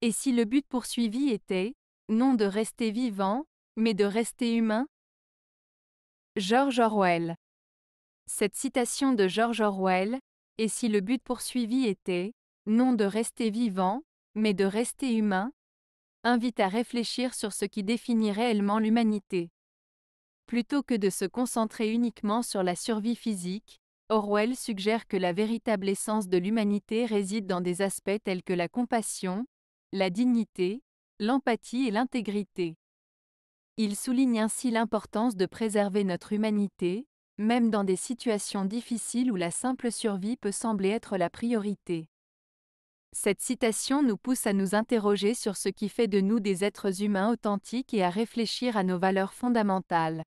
Et si le but poursuivi était, non de rester vivant, mais de rester humain George Orwell. Cette citation de George Orwell, Et si le but poursuivi était, non de rester vivant, mais de rester humain, invite à réfléchir sur ce qui définit réellement l'humanité. Plutôt que de se concentrer uniquement sur la survie physique, Orwell suggère que la véritable essence de l'humanité réside dans des aspects tels que la compassion, la dignité, l'empathie et l'intégrité. Il souligne ainsi l'importance de préserver notre humanité, même dans des situations difficiles où la simple survie peut sembler être la priorité. Cette citation nous pousse à nous interroger sur ce qui fait de nous des êtres humains authentiques et à réfléchir à nos valeurs fondamentales.